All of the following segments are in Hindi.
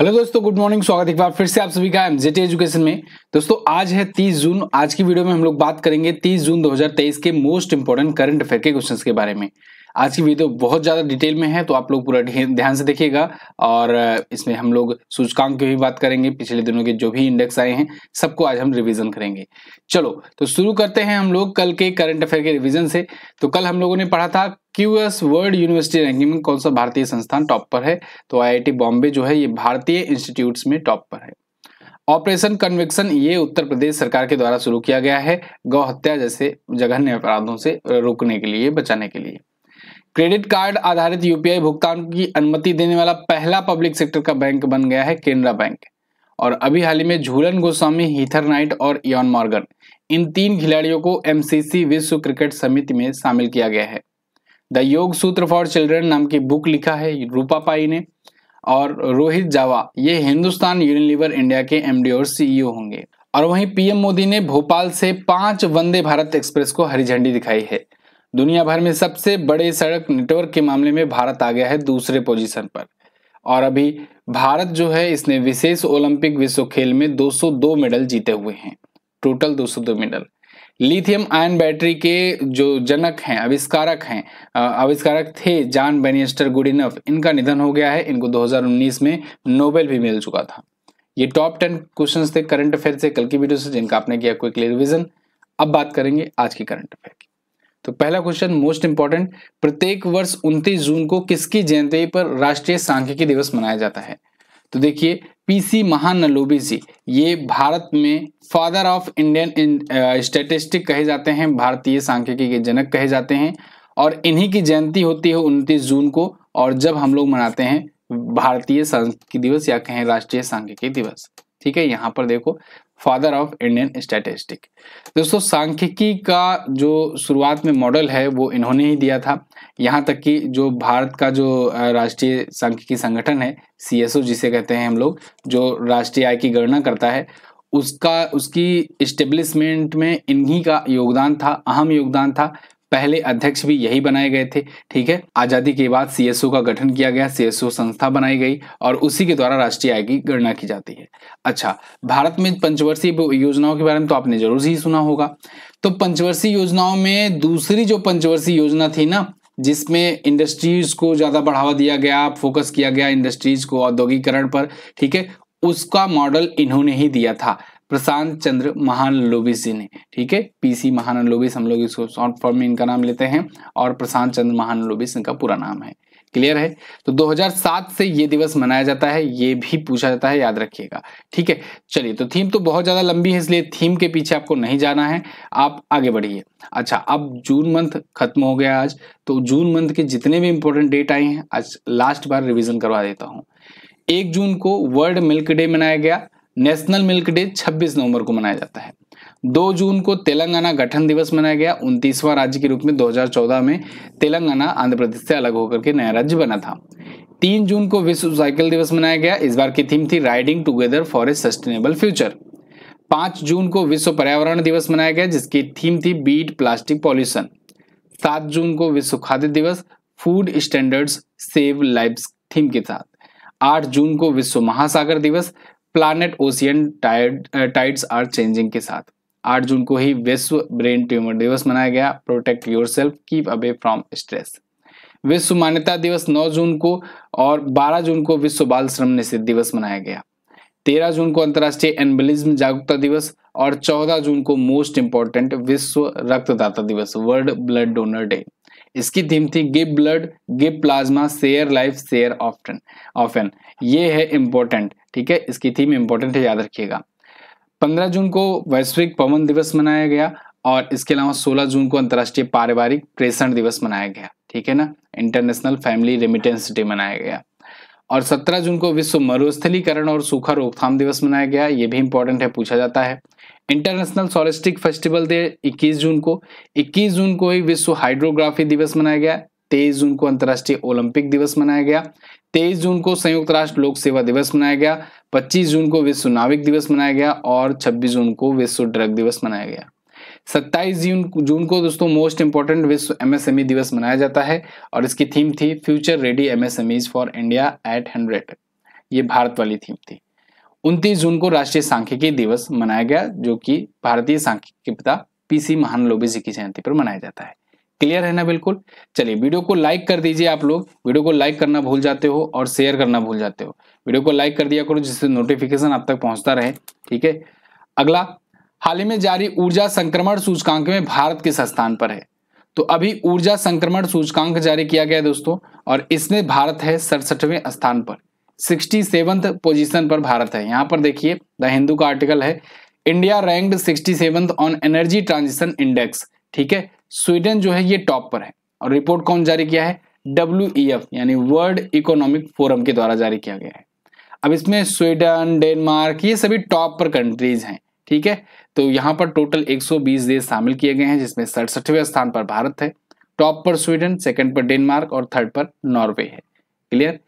हेलो दोस्तों गुड मॉर्निंग स्वागत एक बार फिर से आप सभी का एमजेटी एजुकेशन में दोस्तों आज है 30 जून आज की वीडियो में हम लोग बात करेंगे 30 जून 2023 के मोस्ट इंपॉर्टेंट करंट अफेयर के क्वेश्चंस के बारे में आज की वीडियो बहुत ज़्यादा डिटेल में है तो आप लोग पूरा ध्यान से देखिएगा और इसमें हम लोग सूचकांक की भी बात करेंगे पिछले दिनों के जो भी इंडेक्स आए हैं सबको आज हम रिविजन करेंगे चलो तो शुरू करते हैं हम लोग कल के करंट अफेयर के रिविजन से तो कल हम लोगों ने पढ़ा था Q S world university ranking में कौन सा भारतीय संस्थान टॉप पर है तो आई बॉम्बे जो है ये भारतीय इंस्टीट्यूट में टॉप पर है ऑपरेशन कन्वेक्शन ये उत्तर प्रदेश सरकार के द्वारा शुरू किया गया है गौ हत्या जैसे जघन्य अपराधों से रोकने के लिए बचाने के लिए क्रेडिट कार्ड आधारित यूपीआई भुगतान की अनुमति देने वाला पहला पब्लिक सेक्टर का बैंक बन गया है केनरा बैंक और अभी हाल ही में झूलन गोस्वामी हीथर नाइट और योन मॉर्गन इन तीन खिलाड़ियों को एमसीसी विश्व क्रिकेट समिति में शामिल किया गया है द योग सूत्र फॉर चिल्ड्रन नाम की बुक लिखा है रूपा पाई ने और रोहित जावा ये हिंदुस्तान यूनिलीवर इंडिया के एमडी और सीईओ e होंगे और वहीं पीएम मोदी ने भोपाल से पांच वंदे भारत एक्सप्रेस को हरी झंडी दिखाई है दुनिया भर में सबसे बड़े सड़क नेटवर्क के मामले में भारत आ गया है दूसरे पोजीशन पर और अभी भारत जो है इसने विशेष ओलंपिक विश्व खेल में 202 मेडल जीते हुए हैं total 202 medal lithium ion battery के जो जनक हैं आविष्कारक हैं आविष्कारक थे जॉन बेनिस्टर गुडिनफ इनका निधन हो गया है इनको 2019 में नोबेल भी मिल चुका था ये टॉप टेन क्वेश्चन थे करंट अफेयर से कल की वीडियो से जिनका आपने किया कोई क्लियर रिविजन अब बात करेंगे आज की करंट अफेयर की तो पहला क्वेश्चन मोस्ट इंपॉर्टेंट प्रत्येक वर्ष उन्तीस जून को किसकी जयंती पर राष्ट्रीय सांख्यिकी दिवस मनाया जाता है तो देखिए पीसी महानलोबी जी ये भारत में फादर ऑफ इंडियन स्टेटिस्टिक कहे जाते हैं भारतीय सांख्यिकी के जनक कहे जाते हैं और इन्हीं की जयंती होती है उनतीस जून को और जब हम लोग मनाते हैं भारतीय सांख्यिकी दिवस या कहें राष्ट्रीय सांख्यिकी दिवस ठीक है यहां पर देखो फादर ऑफ इंडियन स्टैटिस्टिक दोस्तों सांख्यिकी का जो शुरुआत में मॉडल है वो इन्होंने ही दिया था यहाँ तक कि जो भारत का जो राष्ट्रीय सांख्यिकी संगठन है सी जिसे कहते हैं हम लोग जो राष्ट्रीय आय की गणना करता है उसका उसकी इस्टेब्लिशमेंट में इन्हीं का योगदान था अहम योगदान था पहले अध्यक्ष भी यही बनाए गए थे ठीक है आजादी के बाद सीएसओ का गठन किया गया सीएसओ संस्था बनाई गई और उसी के द्वारा राष्ट्रीय आय की गणना की जाती है अच्छा भारत में पंचवर्षीय योजनाओं के बारे में तो आपने जरूर ही सुना होगा तो पंचवर्षीय योजनाओं में दूसरी जो पंचवर्षीय योजना थी ना जिसमें इंडस्ट्रीज को ज़्यादा बढ़ावा दिया गया फोकस किया गया इंडस्ट्रीज को औद्योगिकरण पर ठीक है उसका मॉडल इन्होंने ही दिया था प्रशांत चंद्र महान लोबी जी ने ठीक है पीसी महान लोबिस हम लोग इसको शॉर्ट फॉर्म में इनका नाम लेते हैं और प्रशांत चंद्र महान लोबिस इनका पूरा नाम है क्लियर है तो 2007 से ये दिवस मनाया जाता है ये भी पूछा जाता है याद रखिएगा ठीक है चलिए तो थीम तो बहुत ज़्यादा लंबी है इसलिए थीम के पीछे आपको नहीं जाना है आप आगे बढ़िए अच्छा अब जून मंथ खत्म हो गया आज तो जून मंथ के जितने भी इंपॉर्टेंट डेट आए हैं आज लास्ट बार रिविजन करवा देता हूँ एक जून को वर्ल्ड मिल्क डे मनाया गया नेशनल मिल्क डे 26 नवंबर को मनाया जाता है 2 जून को तेलंगाना गठन दिवस मनाया गया उनतीसवां राज्य के रूप में 2014 में तेलंगाना आंध्र प्रदेश से अलग होकर के नया राज्य बना था 3 जून को विश्व साइकिल दिवस मनाया गया इस बार की थीम थी riding together for a sustainable future पांच जून को विश्व पर्यावरण दिवस मनाया गया जिसकी थीम थी बीट प्लास्टिक पॉल्यूशन सात जून को विश्व खाद्य दिवस food standards save life theme के साथ आठ जून को विश्व महासागर दिवस planet ocean tide tides are changing के साथ आठ जून को ही विश्व ब्रेन ट्यूमर दिवस मनाया गया protect yourself keep away from stress विश्व मान्यता दिवस 9 जून को और 12 जून को विश्व बाल श्रम निषेध दिवस मनाया गया 13 जून को अंतर्राष्ट्रीय एनबलिज्म जागरूकता दिवस और 14 जून को मोस्ट इंपॉर्टेंट विश्व रक्तदाता दिवस वर्ल्ड ब्लड डोनर डे इसकी थीम थी give blood give plasma share life share often often ये है इम्पोर्टेंट ठीक है इसकी थीम इम्पोर्टेंट है याद रखिएगा 15 जून को वैश्विक पवन दिवस मनाया गया और इसके अलावा 16 जून को अंतर्राष्ट्रीय पारिवारिक प्रेषण दिवस मनाया गया ठीक है ना इंटरनेशनल फैमिली रेमिटेंस डे मनाया गया और 17 जून को विश्व मरुस्थलीकरण और सूखा रोकथाम दिवस मनाया गया ये भी इंपॉर्टेंट है पूछा जाता है इंटरनेशनल सोलिस्टिक फेस्टिवल थे 21 जून को 21 जून को ही विश्व हाइड्रोग्राफी दिवस मनाया गया तेईस जून को अंतर्राष्ट्रीय ओलंपिक दिवस मनाया गया तेईस जून को संयुक्त राष्ट्र लोक सेवा दिवस मनाया गया पच्चीस जून को विश्व नाविक दिवस मनाया गया और छब्बीस जून को विश्व ड्रग दिवस मनाया गया सत्ताईस जून जून को दोस्तों मोस्ट इंपॉर्टेंट विश्व एमएसएमई e दिवस मनाया जाता है और इसकी थीम थी future ready MSMEs for India at hundred ये भारत वाली थीम थी उनतीस जून को राष्ट्रीय सांख्यिकी दिवस मनाया गया जो कि भारतीय सांख्यिकी पिता पीसी महान लोबी जी की जयंती पर मनाया जाता है क्लियर है ना बिल्कुल चलिए वीडियो को लाइक कर दीजिए आप लोग वीडियो को लाइक करना भूल जाते हो और शेयर करना भूल जाते हो वीडियो को लाइक कर दिया करो जिससे नोटिफिकेशन आप तक पहुंचता रहे ठीक है अगला हाल ही में जारी ऊर्जा संक्रमण सूचकांक में भारत किस स्थान पर है तो अभी ऊर्जा संक्रमण सूचकांक जारी किया गया दोस्तों और इसमें भारत है सड़सठवें स्थान पर सिक्सटी सेवंथ पोजिशन पर भारत है यहाँ पर देखिए द हिंदू का आर्टिकल है India ranked sixty seventh on energy transition index ठीक है स्वीडन जो है ये टॉप पर है और रिपोर्ट कौन जारी किया है डब्ल्यू यानी वर्ल्ड इकोनॉमिक फोरम के द्वारा जारी किया गया है अब इसमें स्वीडन डेनमार्क ये सभी टॉप पर कंट्रीज हैं ठीक है तो यहाँ पर टोटल 120 देश शामिल किए गए हैं जिसमें सड़सठवें स्थान पर भारत है टॉप पर स्वीडन सेकंड पर डेनमार्क और थर्ड पर नॉर्वे है क्लियर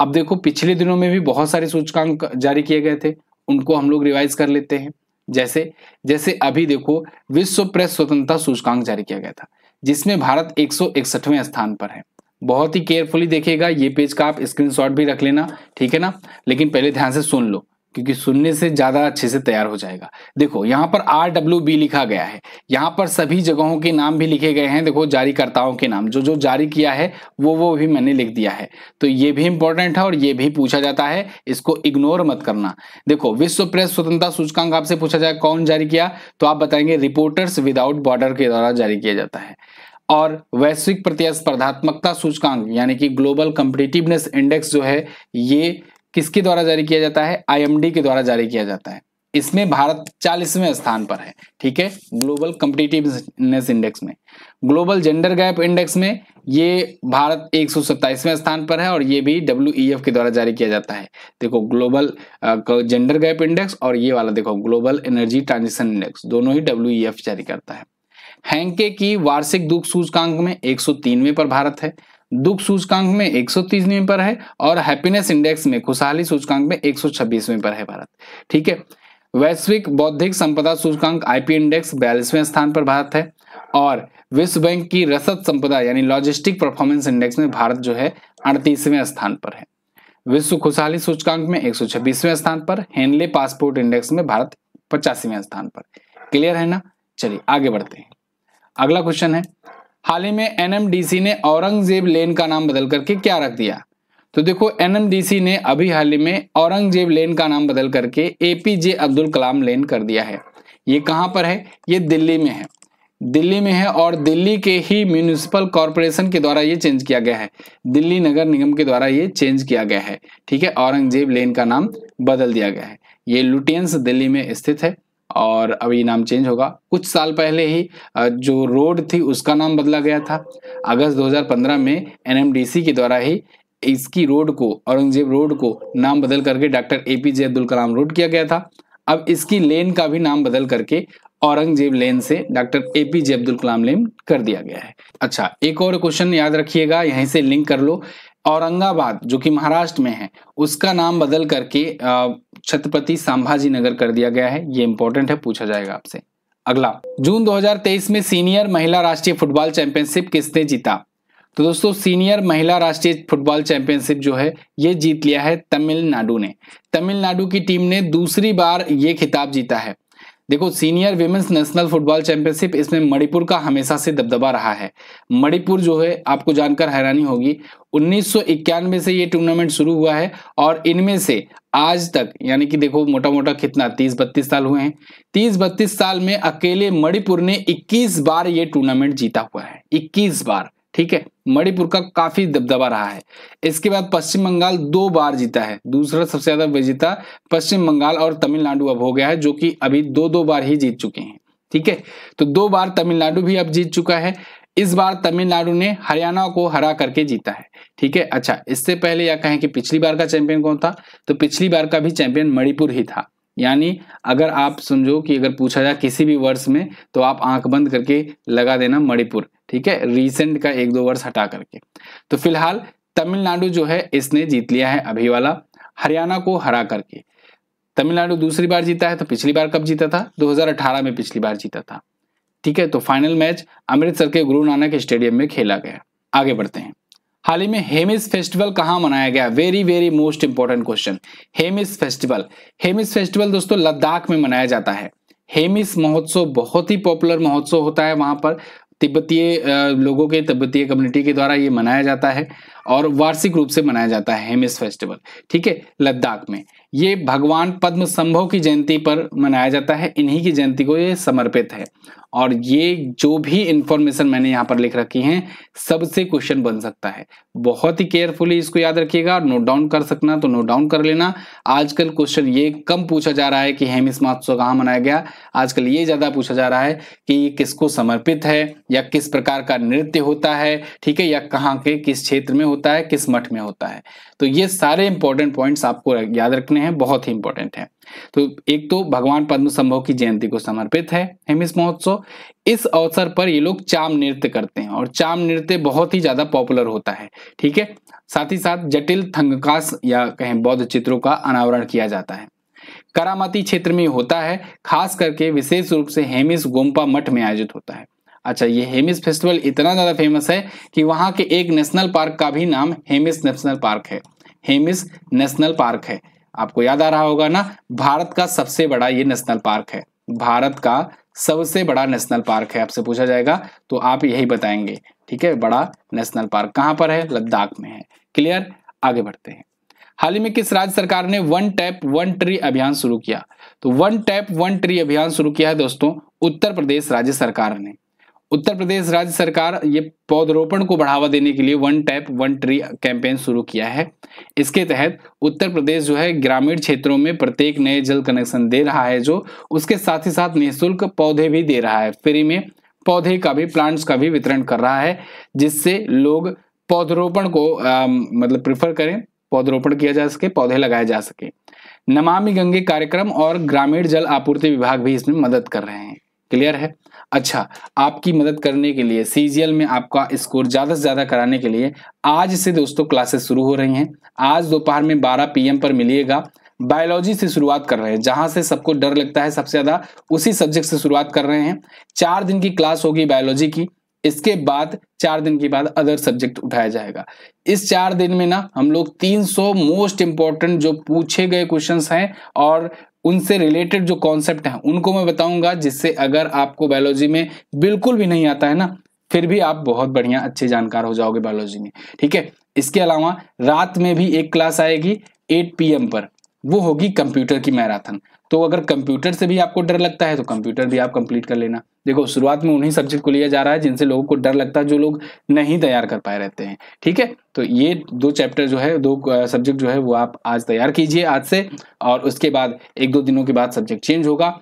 अब देखो पिछले दिनों में भी बहुत सारे सूचकांक जारी किए गए थे उनको हम लोग रिवाइज कर लेते हैं जैसे जैसे अभी देखो विश्व प्रेस स्वतंत्रता सूचकांक जारी किया गया था जिसमें भारत एक स्थान पर है बहुत ही केयरफुली देखिएगा ये पेज का आप स्क्रीनशॉट भी रख लेना ठीक है ना लेकिन पहले ध्यान से सुन लो क्योंकि सुनने से ज्यादा अच्छे से तैयार हो जाएगा देखो यहाँ पर आर डब्ल्यू बी लिखा गया है यहाँ पर सभी जगहों के नाम भी लिखे गए हैं देखो जारीकर्ताओं के नाम जो जो जारी किया है वो वो भी मैंने लिख दिया है तो ये भी इंपॉर्टेंट है और ये भी पूछा जाता है इसको इग्नोर मत करना देखो विश्व प्रेस स्वतंत्रता सूचकांक आपसे पूछा जाए कौन जारी किया तो आप बताएंगे रिपोर्टर्स विदाउट बॉर्डर के द्वारा जारी किया जाता है और वैश्विक प्रतिस्पर्धात्मकता सूचकांक यानी कि ग्लोबल कंपिटिटिवनेस इंडेक्स जो है ये किसके द्वारा जारी किया जाता है आईएमडी के द्वारा जारी किया जाता है इसमें भारत चालीसवें स्थान पर है ठीक है ग्लोबल कम्पिटिटिवनेस इंडेक्स में ग्लोबल जेंडर गैप इंडेक्स में ये भारत एक स्थान पर है और ये भी डब्ल्यू e के द्वारा जारी किया जाता है देखो ग्लोबल जेंडर गैप इंडेक्स और ये वाला देखो ग्लोबल एनर्जी ट्रांजिशन इंडेक्स दोनों ही डब्ल्यू e जारी करता है हैंके की वार्षिक दुख सूचकांक में 103वें पर भारत है दुख सूचकांक में 130वें पर है और हैप्पीनेस इंडेक्स में खुशहाली सूचकांक में 126वें पर है भारत ठीक है वैश्विक बौद्धिक संपदा सूचकांक आईपी इंडेक्स बयालीसवें स्थान पर भारत है और विश्व बैंक की रसद संपदा यानी लॉजिस्टिक परफॉर्मेंस इंडेक्स में भारत जो है अड़तीसवें स्थान पर है विश्व खुशहाली सूचकांक में एक स्थान पर हेनले पासपोर्ट इंडेक्स में भारत पचासीवें स्थान पर क्लियर है ना चलिए आगे बढ़ते हैं अगला क्वेश्चन है हाल ही में एनएमडीसी ने औरंगजेब लेन का नाम बदल करके क्या रख दिया तो देखो एनएमडीसी ने अभी हाल ही में औरंगजेब लेन का नाम बदल करके एपीजे अब्दुल कलाम लेन कर दिया है ये कहाँ पर है ये दिल्ली में है दिल्ली में है और दिल्ली के ही म्यूनिसिपल कॉरपोरेशन के द्वारा ये चेंज किया गया है दिल्ली नगर निगम के द्वारा ये चेंज किया गया है ठीक है औरंगजेब लेन का नाम बदल दिया गया है ये लुटियंस दिल्ली में स्थित है और अभी नाम चेंज होगा कुछ साल पहले ही जो रोड थी उसका नाम बदला गया था अगस्त 2015 में एनएमडीसी के द्वारा ही इसकी रोड को औरंगजेब रोड को नाम बदल करके doctor A P J Abdul Kalam road किया गया था अब इसकी लेन का भी नाम बदल करके औरंगजेब लेन से doctor A P J Abdul Kalam lane कर दिया गया है अच्छा एक और क्वेश्चन याद रखिएगा यहीं से लिंक कर लो औरंगाबाद जो कि महाराष्ट्र में है उसका नाम बदल करके छत्रपति संभाजी नगर कर दिया गया है ये इंपॉर्टेंट है पूछा जाएगा आपसे अगला जून 2023 में सीनियर महिला राष्ट्रीय फुटबॉल चैंपियनशिप किसने जीता तो दोस्तों सीनियर महिला राष्ट्रीय फुटबॉल चैंपियनशिप जो है ये जीत लिया है तमिलनाडु ने तमिलनाडु की टीम ने दूसरी बार ये खिताब जीता है देखो senior women's national football championship इसमें मणिपुर का हमेशा से दबदबा रहा है मणिपुर जो है आपको जानकर हैरानी होगी उन्नीस से ये टूर्नामेंट शुरू हुआ है और इनमें से आज तक यानी कि देखो मोटा मोटा कितना तीस बत्तीस साल हुए हैं तीस बत्तीस साल में अकेले मणिपुर ने इक्कीस बार ये टूर्नामेंट जीता हुआ है इक्कीस बार ठीक है मणिपुर का काफी दबदबा रहा है इसके बाद पश्चिम बंगाल दो बार जीता है दूसरा सबसे ज्यादा विजेता पश्चिम बंगाल और तमिलनाडु अब हो गया है जो कि अभी दो दो बार ही जीत चुके हैं ठीक है तो दो बार तमिलनाडु भी अब जीत चुका है इस बार तमिलनाडु ने हरियाणा को हरा करके जीता है ठीक है अच्छा इससे पहले यह कहें कि पिछली बार का चैंपियन कौन था तो पिछली बार का भी चैंपियन मणिपुर ही था यानी अगर आप समझो कि अगर पूछा जाए किसी भी वर्ष में तो आप आंख बंद करके लगा देना मणिपुर ठीक है रीसेंट का एक दो वर्ष हटा करके तो फिलहाल तमिलनाडु जो है इसने जीत लिया है अभी वाला हरियाणा को हरा करके तमिलनाडु दूसरी बार जीता है तो पिछली बार कब जीता था 2018 में पिछली बार जीता था ठीक है तो फाइनल मैच अमृतसर के गुरु नानक स्टेडियम में खेला गया आगे बढ़ते हैं हाल ही में हेमिस फेस्टिवल कहाँ मनाया गया very very most important question Hemis festival Hemis festival दोस्तों लद्दाख में मनाया जाता है हेमिस महोत्सव बहुत ही पॉपुलर महोत्सव होता है वहां पर तिब्बतीय लोगों के तिब्बतीय कम्युनिटी के द्वारा ये मनाया जाता है और वार्षिक रूप से मनाया जाता है हेमिस फेस्टिवल ठीक है लद्दाख में ये भगवान पद्म संभव की जयंती पर मनाया जाता है इन्हीं की जयंती को ये समर्पित है और ये जो भी इंफॉर्मेशन मैंने यहाँ पर लिख रखी है सबसे क्वेश्चन बन सकता है बहुत ही केयरफुली इसको याद रखिएगा और नोट डाउन कर सकना तो नोट डाउन कर लेना आजकल क्वेश्चन ये कम पूछा जा रहा है कि हेमिस महोत्सव कहाँ मनाया गया आजकल ये ज़्यादा पूछा जा रहा है कि ये किसको समर्पित है या किस प्रकार का नृत्य होता है ठीक है या कहाँ के किस क्षेत्र में होता है किस मठ में होता है तो ये सारे इंपॉर्टेंट पॉइंट्स आपको याद रखने हैं बहुत ही इंपॉर्टेंट है तो एक तो भगवान पद्म संभव की जयंती को समर्पित है हेमिस महोत्सव इस अवसर पर ये लोग चाम नृत्य करते हैं और चाम नृत्य बहुत ही ज्यादा पॉपुलर होता है ठीक है साथ ही साथ जटिल थंगकास या कहें बौद्ध चित्रों का अनावरण किया जाता है करामाती क्षेत्र में होता है खास करके विशेष रूप से हेमिस गोम्पा मठ में आयोजित होता है अच्छा ये हेमिस फेस्टिवल इतना ज़्यादा फेमस है कि वहां के एक नेशनल पार्क का भी नाम हेमिस नेशनल पार्क है हेमिस नेशनल पार्क है आपको याद आ रहा होगा ना भारत का सबसे बड़ा ये नेशनल पार्क है भारत का सबसे बड़ा नेशनल पार्क है आपसे पूछा जाएगा तो आप यही बताएंगे ठीक है बड़ा नेशनल पार्क कहां पर है लद्दाख में है क्लियर आगे बढ़ते हैं हाल ही में किस राज्य सरकार ने वन टैप वन ट्री अभियान शुरू किया तो वन टैप वन ट्री अभियान शुरू किया है दोस्तों उत्तर प्रदेश राज्य सरकार ने उत्तर प्रदेश राज्य सरकार ये पौधरोपण को बढ़ावा देने के लिए one tap one tree campaign शुरू किया है इसके तहत उत्तर प्रदेश जो है ग्रामीण क्षेत्रों में प्रत्येक नए जल कनेक्शन दे रहा है जो उसके साथ ही साथ निःशुल्क पौधे भी दे रहा है फ्री में पौधे का भी प्लांट्स का भी वितरण कर रहा है जिससे लोग पौधरोपण को आ, मतलब प्रिफर करें पौधरोपण किया जा सके पौधे लगाए जा सके नमामि गंगे कार्यक्रम और ग्रामीण जल आपूर्ति विभाग भी इसमें मदद कर रहे हैं क्लियर है अच्छा आपकी मदद करने के लिए सीजीएल में आपका स्कोर ज़्यादा से ज़्यादा कराने के लिए आज से दोस्तों क्लासेस शुरू हो रही हैं आज दोपहर में 12 पीएम पर मिलिएगा बायोलॉजी से शुरुआत कर रहे हैं जहां से सबको डर लगता है सबसे ज़्यादा उसी सब्जेक्ट से शुरुआत कर रहे हैं चार दिन की क्लास होगी बायोलॉजी की इसके बाद चार दिन के बाद अदर सब्जेक्ट उठाया जाएगा इस चार दिन में ना हम लोग 300 मोस्ट इंपॉर्टेंट जो पूछे गए क्वेश्चंस हैं और उनसे रिलेटेड जो कॉन्सेप्ट हैं उनको मैं बताऊंगा जिससे अगर आपको बायोलॉजी में बिल्कुल भी नहीं आता है ना फिर भी आप बहुत बढ़िया अच्छे जानकार हो जाओगे बायोलॉजी में ठीक है इसके अलावा रात में भी एक क्लास आएगी 8 पीएम पर वो होगी कंप्यूटर की मैराथन तो अगर कंप्यूटर से भी आपको डर लगता है तो कंप्यूटर भी आप कंप्लीट कर लेना देखो शुरुआत में उन्हीं सब्जेक्ट को लिया जा रहा है जिनसे लोगों को डर लगता है जो लोग नहीं तैयार कर पाए रहते हैं ठीक है तो ये दो चैप्टर जो है दो सब्जेक्ट जो है वो आप आज तैयार कीजिए आज से और उसके बाद एक दो दिनों के बाद सब्जेक्ट चेंज होगा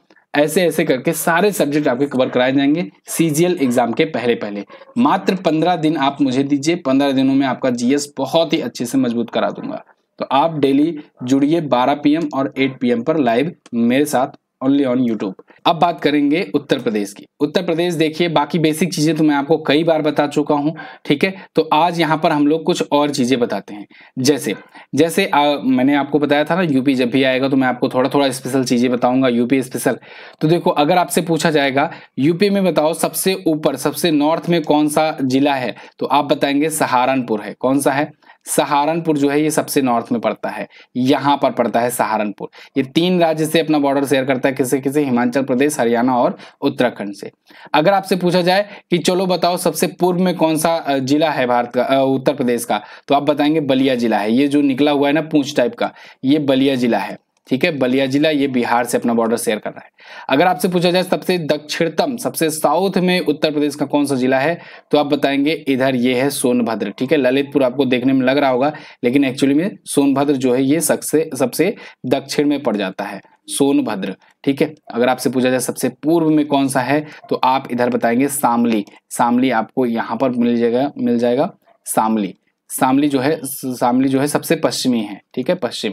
ऐसे ऐसे करके सारे सब्जेक्ट आपके कवर कराए जाएंगे सीजीएल एग्जाम के पहले पहले मात्र पंद्रह दिन आप मुझे दीजिए पंद्रह दिनों में आपका जीएस बहुत ही अच्छे से मजबूत करा दूंगा तो आप डेली जुड़िए 12 पीएम और 8 पीएम पर लाइव मेरे साथ ओनली ऑन यूट्यूब अब बात करेंगे उत्तर प्रदेश की उत्तर प्रदेश देखिए बाकी बेसिक चीज़ें तो मैं आपको कई बार बता चुका हूं ठीक है तो आज यहां पर हम लोग कुछ और चीज़ें बताते हैं जैसे जैसे आ, मैंने आपको बताया था ना यूपी जब भी आएगा तो मैं आपको थोड़ा थोड़ा स्पेशल चीज़ें बताऊंगा यूपी स्पेशल तो देखो अगर आपसे पूछा जाएगा यूपी में बताओ सबसे ऊपर सबसे नॉर्थ में कौन सा जिला है तो आप बताएंगे सहारनपुर है कौन सा है सहारनपुर जो है ये सबसे नॉर्थ में पड़ता है यहाँ पर पड़ता है सहारनपुर ये तीन राज्य से अपना बॉर्डर शेयर करता है किसे किसे हिमाचल प्रदेश हरियाणा और उत्तराखंड से अगर आपसे पूछा जाए कि चलो बताओ सबसे पूर्व में कौन सा जिला है भारत का उत्तर प्रदेश का तो आप बताएंगे बलिया जिला है ये जो निकला हुआ है ना पूछ टाइप का ये बलिया जिला है ठीक है बलिया जिला ये बिहार से अपना बॉर्डर शेयर कर रहा है अगर आपसे पूछा जाए सबसे दक्षिणतम सबसे साउथ में उत्तर प्रदेश का कौन सा जिला है तो आप बताएंगे इधर ये है सोनभद्र ठीक है ललितपुर आपको देखने में लग रहा होगा लेकिन एक्चुअली में सोनभद्र जो है ये सबसे सबसे दक्षिण में पड़ जाता है सोनभद्र ठीक है अगर आपसे पूछा जाए सबसे पूर्व में कौन सा है तो आप इधर बताएंगे सामली सामली आपको यहाँ पर मिल जाएगा मिल जाएगा सामली सामली जो है सामली जो है सबसे पश्चिमी है ठीक है पश्चिम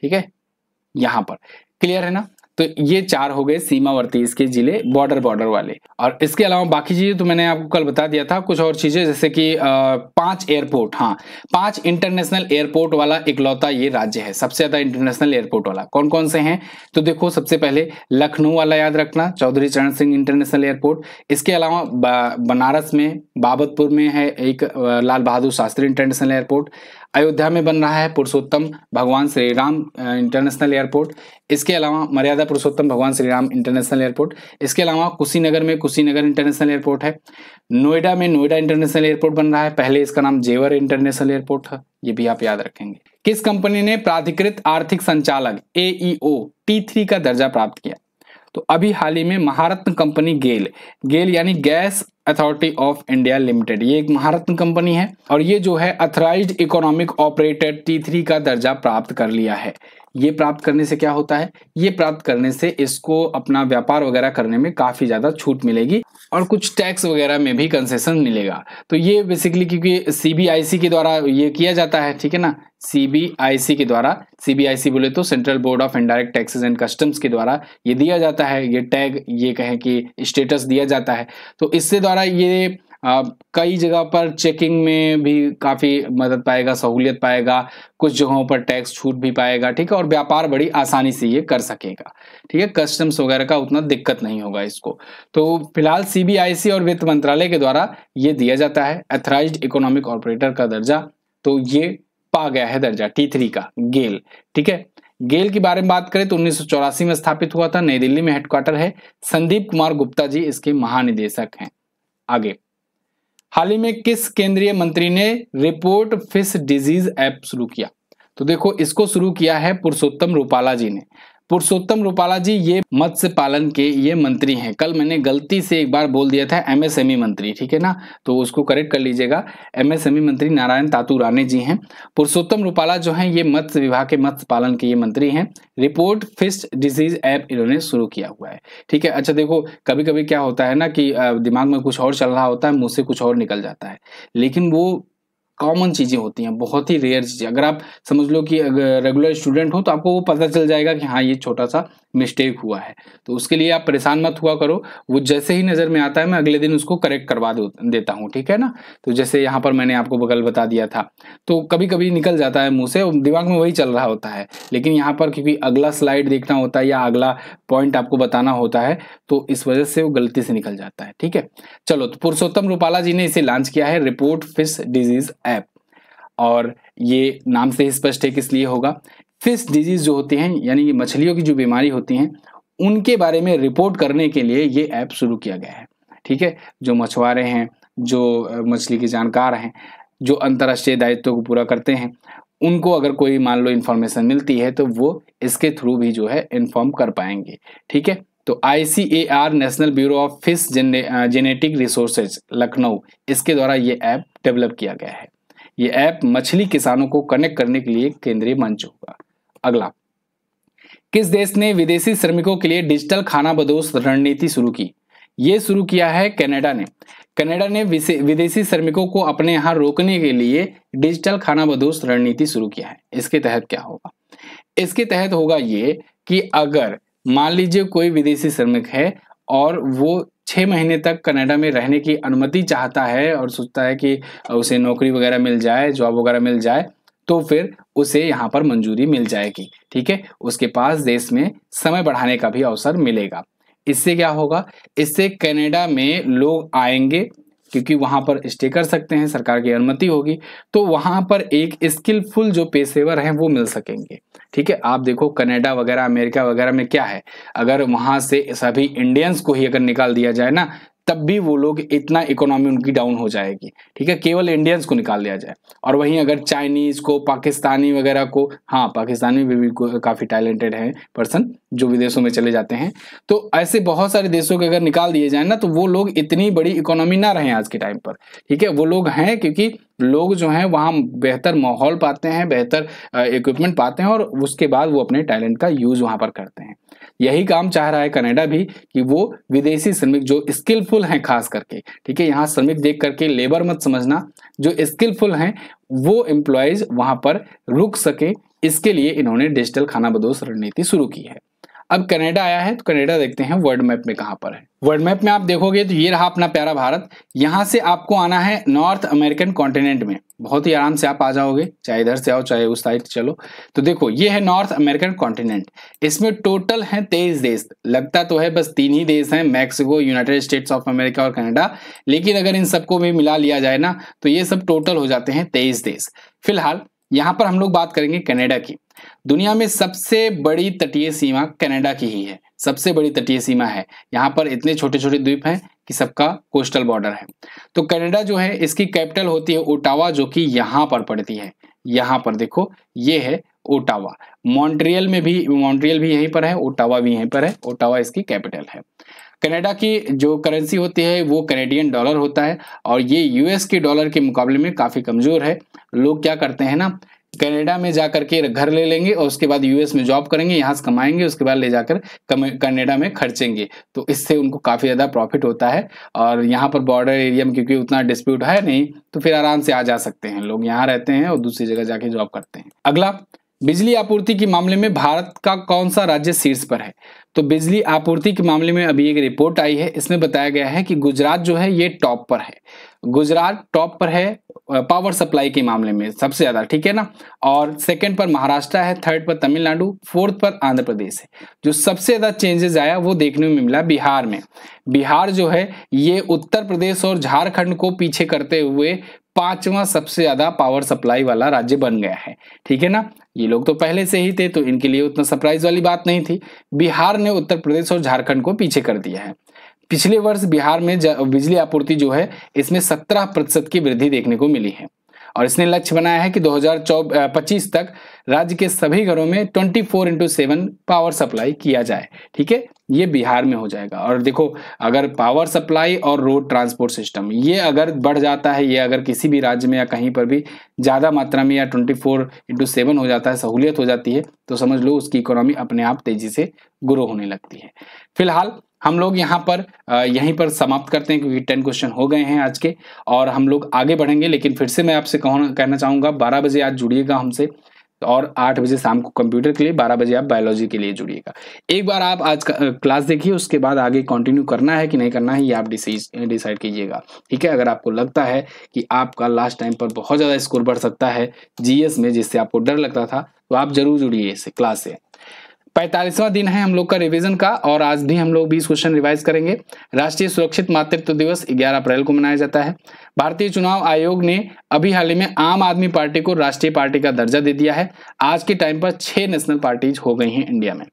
ठीक है यहां पर क्लियर है ना तो ये चार हो गए सीमावर्ती इसके जिले बॉर्डर बॉर्डर वाले और इसके अलावा बाकी चीजें तो मैंने आपको कल बता दिया था कुछ और चीजें जैसे कि पांच एयरपोर्ट हाँ पांच इंटरनेशनल एयरपोर्ट वाला इकलौता ये राज्य है सबसे ज्यादा इंटरनेशनल एयरपोर्ट वाला कौन कौन से हैं तो देखो सबसे पहले लखनऊ वाला याद रखना चौधरी चरण सिंह इंटरनेशनल एयरपोर्ट इसके अलावा बनारस में बाबतपुर में है एक लाल बहादुर शास्त्री इंटरनेशनल एयरपोर्ट अयोध्या में बन रहा है पुरुषोत्तम भगवान श्री राम इंटरनेशनल एयरपोर्ट इसके अलावा मर्यादा पुरुषोत्तम भगवान श्री राम इंटरनेशनल एयरपोर्ट इसके अलावा कुशीनगर में कुशीनगर इंटरनेशनल एयरपोर्ट है नोएडा में नोएडा इंटरनेशनल एयरपोर्ट बन रहा है पहले इसका नाम जेवर इंटरनेशनल एयरपोर्ट था ये भी आप याद रखेंगे किस कंपनी ने प्राधिकृत आर्थिक संचालक ए टी थ्री का दर्जा प्राप्त किया तो अभी हाल ही में महारत्न कंपनी गेल गेल यानी gas authority of India limited ये एक महारत्न कंपनी है और ये जो है अथराइज इकोनॉमिक ऑपरेटर टी का दर्जा प्राप्त कर लिया है ये प्राप्त करने से क्या होता है ये प्राप्त करने से इसको अपना व्यापार वगैरह करने में काफ़ी ज़्यादा छूट मिलेगी और कुछ टैक्स वगैरह में भी कंसेशन मिलेगा तो ये बेसिकली क्योंकि सी के द्वारा ये किया जाता है ठीक है ना सी के द्वारा सीबीआईसी बोले तो central board of indirect taxes and customs के द्वारा ये दिया जाता है ये टैग ये कहें कि स्टेटस दिया जाता है तो इससे द्वारा ये कई जगह पर चेकिंग में भी काफ़ी मदद पाएगा सहूलियत पाएगा कुछ जगहों पर टैक्स छूट भी पाएगा ठीक है और व्यापार बड़ी आसानी से ये कर सकेगा ठीक है कस्टम्स वगैरह का उतना दिक्कत नहीं होगा इसको तो फिलहाल सीबीआईसी और वित्त मंत्रालय के द्वारा ये दिया जाता है एथराइज इकोनॉमिक ऑपरेटर का दर्जा तो ये पा गया है दर्जा टी थ्री का गेल ठीक है गेल के बारे में बात करें तो उन्नीस में स्थापित हुआ था नई दिल्ली में हेडक्वार्टर है संदीप कुमार गुप्ता जी इसके महानिदेशक हैं आगे हाल ही में किस केंद्रीय मंत्री ने रिपोर्ट फिश डिजीज ऐप शुरू किया तो देखो इसको शुरू किया है पुरुषोत्तम रूपाला जी ने पुरुषोत्तम रूपाला जी ये मत्स्य पालन के ये मंत्री हैं कल मैंने गलती से एक बार बोल दिया था एमएसएमई मंत्री ठीक है ना तो उसको करेक्ट कर लीजिएगा एमएसएमई मंत्री नारायण तातू राणे जी हैं पुरुषोत्तम रूपाला जो हैं ये मत्स्य विभाग के मत्स्य पालन के ये मंत्री हैं रिपोर्ट फिस्ट डिजीज ऐप इन्होंने शुरू किया हुआ है ठीक है अच्छा देखो कभी कभी क्या होता है ना कि दिमाग में कुछ और चल रहा होता है मुँह से कुछ और निकल जाता है लेकिन वो कॉमन चीज़ें होती हैं बहुत ही रेयर चीज़ें अगर आप समझ लो कि अगर रेगुलर स्टूडेंट हो तो आपको वो पता चल जाएगा कि हाँ ये छोटा सा मिस्टेक हुआ है तो उसके लिए आप परेशान मत हुआ करो वो जैसे ही नज़र में आता है मैं अगले दिन उसको करेक्ट करवा देता हूँ ठीक है ना तो जैसे यहाँ पर मैंने आपको बगल बता दिया था तो कभी कभी निकल जाता है मुँह से दिमाग में वही चल रहा होता है लेकिन यहाँ पर क्योंकि अगला स्लाइड देखना होता है या अगला पॉइंट आपको बताना होता है तो इस वजह से वो गलती से निकल जाता है ठीक है चलो तो पुरुषोत्तम रूपाला जी ने इसे लॉन्च किया है रिपोर्ट फिश डिजीज ऐप और ये नाम से स्पष्ट है किस लिए होगा फिश डिजीज जो होते हैं यानी कि मछलियों की जो बीमारी होती हैं उनके बारे में रिपोर्ट करने के लिए ये ऐप शुरू किया गया है ठीक है जो मछुआरे हैं जो मछली के जानकार हैं जो अंतर्राष्ट्रीय दायित्व को पूरा करते हैं उनको अगर कोई मान लो इन्फॉर्मेशन मिलती है तो वो इसके थ्रू भी जो है इन्फॉर्म कर पाएंगे ठीक है तो I national bureau of fish genetic resources Lucknow इसके द्वारा ये ऐप डेवलप किया गया है ये ऐप मछली किसानों को कनेक्ट करने के लिए केंद्रीय मंच होगा अगला किस देश ने विदेशी श्रमिकों के लिए डिजिटल खाना बदोश रणनीति शुरू की यह शुरू किया है कनाडा ने कनाडा ने विदेशी श्रमिकों को अपने यहां रोकने के लिए डिजिटल खाना बदोश रणनीति शुरू किया है इसके तहत क्या होगा इसके तहत होगा ये कि अगर मान लीजिए कोई विदेशी श्रमिक है और वो छह महीने तक कनाडा में रहने की अनुमति चाहता है और सोचता है कि उसे नौकरी वगैरह मिल जाए जॉब वगैरह मिल जाए तो फिर उसे यहाँ पर मंजूरी मिल जाएगी ठीक है उसके पास देश में समय बढ़ाने का भी अवसर मिलेगा इससे क्या होगा इससे कनाडा में लोग आएंगे क्योंकि वहां पर स्टे कर सकते हैं सरकार की अनुमति होगी तो वहां पर एक स्किलफुल जो पेशेवर हैं वो मिल सकेंगे ठीक है आप देखो कनाडा वगैरह अमेरिका वगैरह में क्या है अगर वहां से सभी इंडियंस को ही अगर निकाल दिया जाए ना तब भी वो लोग इतना इकोनॉमी उनकी डाउन हो जाएगी ठीक है केवल इंडियंस को निकाल दिया जाए और वहीं अगर चाइनीज़ को पाकिस्तानी वगैरह को हाँ पाकिस्तानी भी, भी काफ़ी टैलेंटेड हैं पर्सन जो विदेशों में चले जाते हैं तो ऐसे बहुत सारे देशों के अगर निकाल दिए जाए ना तो वो लोग इतनी बड़ी इकोनॉमी ना रहे आज के टाइम पर ठीक है वो लोग हैं क्योंकि लोग जो हैं वहाँ बेहतर माहौल पाते हैं बेहतर इक्विपमेंट पाते हैं और उसके बाद वो अपने टैलेंट का यूज़ वहाँ पर करते हैं यही काम चाह रहा है कनाडा भी कि वो विदेशी श्रमिक जो स्किलफुल हैं खास करके ठीक है यहाँ श्रमिक देख करके लेबर मत समझना जो स्किलफुल हैं वो एम्प्लॉयज वहाँ पर रुक सके इसके लिए इन्होंने डिजिटल खाना बदोश रणनीति शुरू की है अब कनाडा आया है तो कनाडा देखते हैं वर्ल्ड मैप में कहां पर है वर्ल्ड मैप में आप देखोगे तो ये रहा अपना प्यारा भारत यहाँ से आपको आना है नॉर्थ अमेरिकन कॉन्टिनेंट में बहुत ही आराम से आप आ जाओगे चाहे इधर से आओ चाहे उस साइड चलो तो देखो ये है नॉर्थ अमेरिकन कॉन्टिनेंट इसमें टोटल है तेईस देश लगता तो है बस तीन ही देश है Mexico united states of America और कनाडा लेकिन अगर इन सबको भी मिला लिया जाए ना तो ये सब टोटल हो जाते हैं तेईस देश फिलहाल यहाँ पर हम लोग बात करेंगे कनाडा की दुनिया में सबसे बड़ी तटीय सीमा कनाडा की ही है सबसे बड़ी तटीय सीमा है यहाँ पर इतने छोटे छोटे द्वीप हैं कि सबका कोस्टल बॉर्डर है तो कनाडा जो है इसकी कैपिटल होती है ओटावा जो कि यहाँ पर पड़ती है यहाँ पर देखो ये है ओटावा मॉन्ट्रियल में भी मॉन्ट्रियल भी यहीं पर है ओटावा भी यहीं पर है ओटावा इसकी कैपिटल है कनाडा की जो करेंसी होती है वो कनेडियन डॉलर होता है और ये यूएस के डॉलर के मुकाबले में काफ़ी कमज़ोर है लोग क्या करते हैं ना कनाडा में जाकर के घर ले लेंगे और उसके बाद यूएस में जॉब करेंगे यहाँ से कमाएंगे उसके बाद ले जाकर कनाडा में खर्चेंगे तो इससे उनको काफ़ी ज़्यादा प्रॉफिट होता है और यहाँ पर बॉर्डर एरिया में क्योंकि उतना डिस्प्यूट है नहीं तो फिर आराम से आ जा सकते हैं लोग यहाँ रहते हैं और दूसरी जगह जाके जॉब करते हैं अगला बिजली आपूर्ति के मामले में भारत का कौन सा राज्य शीर्ष पर है तो बिजली आपूर्ति के मामले में अभी एक रिपोर्ट आई है इसमें बताया गया है कि गुजरात जो है ये टॉप पर है गुजरात टॉप पर है पावर सप्लाई के मामले में सबसे ज़्यादा ठीक है ना और सेकंड पर महाराष्ट्र है थर्ड पर तमिलनाडु फोर्थ पर आंध्र प्रदेश है जो सबसे ज़्यादा चेंजेस आया वो देखने में मिला बिहार में बिहार जो है ये उत्तर प्रदेश और झारखंड को पीछे करते हुए पांचवा सबसे ज्यादा पावर सप्लाई वाला राज्य बन गया है ठीक है ना ये लोग तो पहले से ही थे तो इनके लिए उतना सरप्राइज वाली बात नहीं थी बिहार ने उत्तर प्रदेश और झारखंड को पीछे कर दिया है पिछले वर्ष बिहार में बिजली आपूर्ति जो है इसमें सत्रह प्रतिशत की वृद्धि देखने को मिली है और इसने लक्ष्य बनाया है कि 2025 तक राज्य के सभी घरों में twenty four into seven power supply किया जाए ठीक है ये बिहार में हो जाएगा और देखो अगर पावर सप्लाई और रोड ट्रांसपोर्ट सिस्टम ये अगर बढ़ जाता है ये अगर किसी भी राज्य में या कहीं पर भी ज़्यादा मात्रा में या ट्वेंटी फोर इंटू सेवन हो जाता है सहूलियत हो जाती है तो समझ लो उसकी इकोनॉमी अपने आप तेज़ी से ग्रो होने लगती है फिलहाल हम लोग यहाँ पर यहीं पर समाप्त करते हैं क्योंकि टेन क्वेश्चन हो गए हैं आज के और हम लोग आगे बढ़ेंगे लेकिन फिर से मैं आपसे कहना कहना चाहूँगा बारह बजे आज जुड़िएगा हमसे और आठ बजे शाम को कंप्यूटर के लिए बारह बजे आप बायोलॉजी के लिए जुड़िएगा एक बार आप आज क्लास देखिए उसके बाद आगे कंटिन्यू करना है कि नहीं करना है ये आप डिसाइड कीजिएगा ठीक है अगर आपको लगता है कि आपका लास्ट टाइम पर बहुत ज़्यादा स्कोर बढ़ सकता है जीएस में जिससे आपको डर लगता था तो आप जरूर जुड़िए इससे क्लास से पैंतालीसवां दिन है हम लोग का रिवीजन का और आज भी हम लोग बीस क्वेश्चन रिवाइज करेंगे राष्ट्रीय सुरक्षित मातृत्व दिवस 11 अप्रैल को मनाया जाता है भारतीय चुनाव आयोग ने अभी हाल ही में आम आदमी पार्टी को राष्ट्रीय पार्टी का दर्जा दे दिया है आज के टाइम पर छह नेशनल पार्टीज हो गई हैं इंडिया में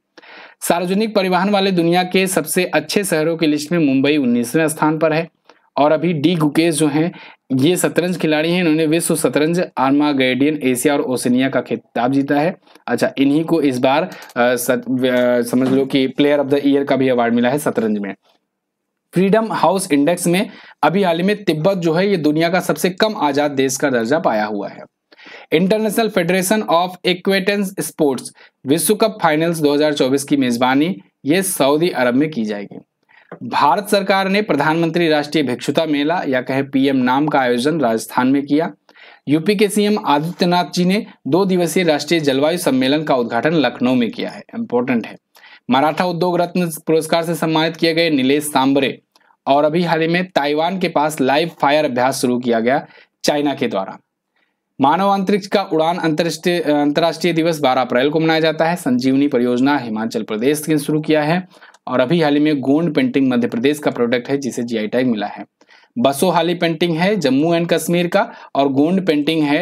सार्वजनिक परिवहन वाले दुनिया के सबसे अच्छे शहरों की लिस्ट में मुंबई उन्नीसवें स्थान पर है और अभी डी गुकेश जो हैं ये शतरंज खिलाड़ी हैं इन्होंने विश्व शतरंज गैडियन एशिया और ओसिनिया का खिताब जीता है अच्छा इन्हीं को इस बार आ, सत, आ, समझ लो कि प्लेयर ऑफ द ईयर का भी अवार्ड मिला है शतरंज में फ्रीडम हाउस इंडेक्स में अभी हाल में तिब्बत जो है ये दुनिया का सबसे कम आजाद देश का दर्जा पाया हुआ है इंटरनेशनल फेडरेशन ऑफ इक्वेटेंस स्पोर्ट्स विश्व कप फाइनल्स 2024 की मेजबानी ये सऊदी अरब में की जाएगी भारत सरकार ने प्रधानमंत्री राष्ट्रीय भिक्षुता मेला या कहे पीएम नाम का आयोजन राजस्थान में किया यूपी के सीएम आदित्यनाथ जी ने दो दिवसीय राष्ट्रीय जलवायु सम्मेलन का उद्घाटन लखनऊ में किया है इंपॉर्टेंट है मराठा उद्योग रत्न पुरस्कार से सम्मानित किए गए नीलेष सांबरे और अभी हाल ही में ताइवान के पास लाइव फायर अभ्यास शुरू किया गया चाइना के द्वारा मानव अंतरिक्ष का उड़ान अंतरराष्ट्रीय अंतर्राष्ट्रीय दिवस 12 अप्रैल को मनाया जाता है संजीवनी परियोजना हिमाचल प्रदेश ने शुरू किया है और अभी हाल ही में गोंड पेंटिंग मध्य प्रदेश का प्रोडक्ट है जिसे जीआई टैग मिला है बसोहाली पेंटिंग है जम्मू एंड कश्मीर का और गोंड पेंटिंग है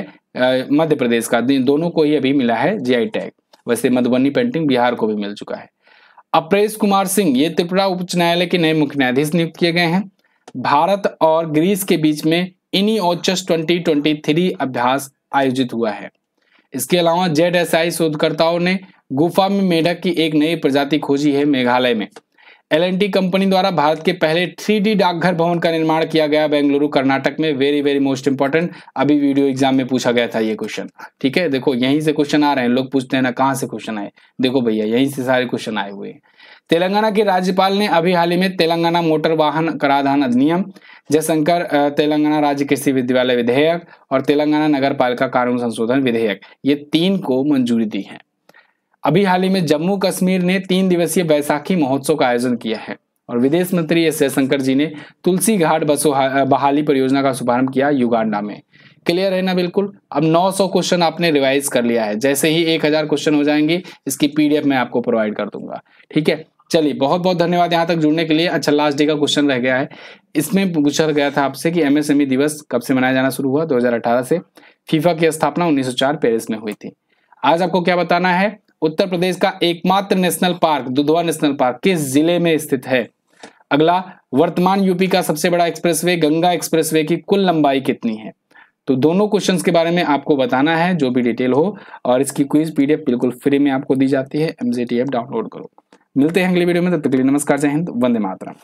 मध्य प्रदेश का दोनों को ही अभी मिला है जीआई टैग वैसे मधुबनी पेंटिंग बिहार को भी मिल चुका है अप्रेश कुमार सिंह ये त्रिपुरा उच्च न्यायालय के नए मुख्य न्यायाधीश नियुक्त किए गए हैं भारत और ग्रीस के बीच में इनी ओचस ट्वेंटी अभ्यास आयोजित हुआ है इसके अलावा जेड एस आई शोधकर्ताओं ने गुफा में मेढक की एक नई प्रजाति खोजी है मेघालय में एल कंपनी द्वारा भारत के पहले थ्री डाकघर भवन का निर्माण किया गया बेंगलुरु कर्नाटक में वेरी वेरी मोस्ट इंपॉर्टेंट अभी वीडियो एग्जाम में पूछा गया था ये क्वेश्चन ठीक है देखो यहीं से क्वेश्चन आ रहे हैं लोग पूछते हैं ना कहाँ से क्वेश्चन आए देखो भैया यहीं से सारे क्वेश्चन आए हुए तेलंगाना के राज्यपाल ने अभी हाल ही में तेलंगाना मोटर वाहन कराधान अधिनियम जयशंकर तेलंगाना राज्य कृषि विद्यालय विधेयक और तेलंगाना नगर पालिका कानून संशोधन विधेयक ये तीन को मंजूरी दी है अभी हाल ही में जम्मू कश्मीर ने तीन दिवसीय बैसाखी महोत्सव का आयोजन किया है और विदेश मंत्री एस जयशंकर जी ने तुलसी घाट बहाली परियोजना का शुभारंभ किया युगांडा में क्लियर है ना बिल्कुल अब 900 क्वेश्चन आपने रिवाइज कर लिया है जैसे ही 1000 क्वेश्चन हो जाएंगे इसकी पीडीएफ मैं आपको प्रोवाइड कर दूंगा ठीक है चलिए बहुत बहुत धन्यवाद यहाँ तक जुड़ने के लिए अच्छा लास्ट डे का क्वेश्चन रह गया है इसमें पूछा गया था आपसे कि एमएसएमई दिवस कब से मनाया जाना शुरू हुआ दो से फीफा की स्थापना उन्नीस पेरिस में हुई थी आज आपको क्या बताना है उत्तर प्रदेश का एकमात्र national park Dudhwa national park किस जिले में स्थित है अगला वर्तमान यूपी का सबसे बड़ा एक्सप्रेसवे गंगा एक्सप्रेसवे की कुल लंबाई कितनी है तो दोनों क्वेश्चंस के बारे में आपको बताना है जो भी डिटेल हो और इसकी क्विज पीडीएफ बिल्कुल फ्री में आपको दी जाती है एमजेटीएफ डाउनलोड करो मिलते हैं अगली वीडियो में तब तक के लिए नमस्कार जय हिंद वंदे मातरम